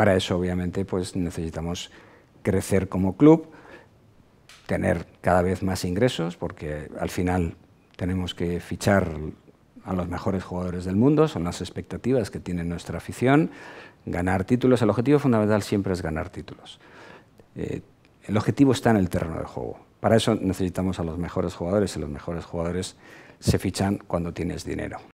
Para eso, obviamente, pues necesitamos crecer como club, tener cada vez más ingresos, porque al final tenemos que fichar a los mejores jugadores del mundo, son las expectativas que tiene nuestra afición, ganar títulos, el objetivo fundamental siempre es ganar títulos. Eh, el objetivo está en el terreno de juego. Para eso necesitamos a los mejores jugadores y los mejores jugadores se fichan cuando tienes dinero.